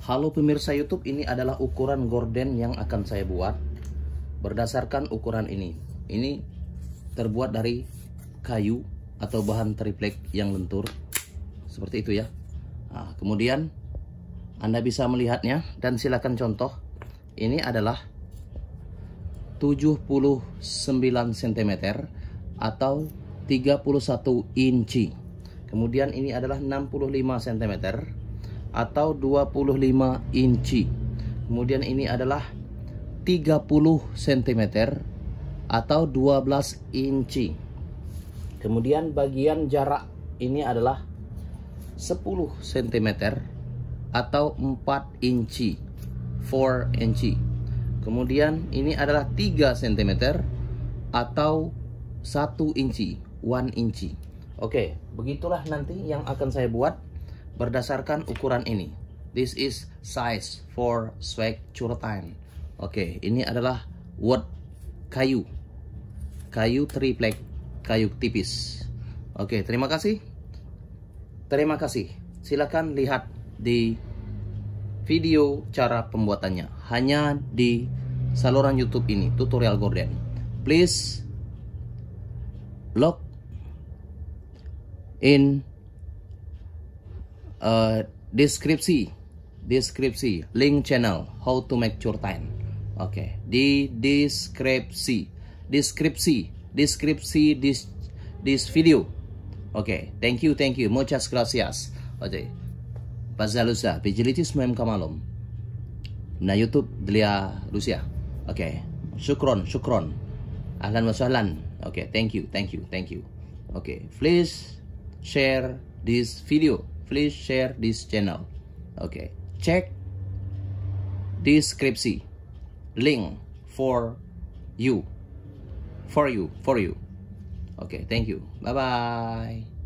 Halo pemirsa YouTube, ini adalah ukuran gorden yang akan saya buat berdasarkan ukuran ini. Ini terbuat dari kayu atau bahan triplek yang lentur. Seperti itu ya. Nah, kemudian Anda bisa melihatnya dan silakan contoh. Ini adalah 79 cm atau 31 inci. Kemudian ini adalah 65 cm atau 25 inci. Kemudian ini adalah 30 cm atau 12 inci. Kemudian bagian jarak ini adalah 10 cm atau 4 inci. 4 inci. Kemudian ini adalah 3 cm atau 1 inci, 1 inci. Oke, begitulah nanti yang akan saya buat berdasarkan ukuran ini. This is size for swag curtain. Oke, okay, ini adalah wood kayu. Kayu triplek, kayu tipis. Oke, okay, terima kasih. Terima kasih. Silakan lihat di video cara pembuatannya hanya di saluran YouTube ini, tutorial gorden. Please log in uh, deskripsi deskripsi link channel how to make your time oke okay. di deskripsi deskripsi deskripsi this this video oke okay. thank you thank you muchas gracias oke okay. bazalusa bijilitis mem Kamalom. na youtube delia lucia oke okay. syukron syukron ahlan wa sahlan oke okay. thank you thank you thank you oke okay. please share this video please share this channel okay check description link for you for you for you okay thank you bye bye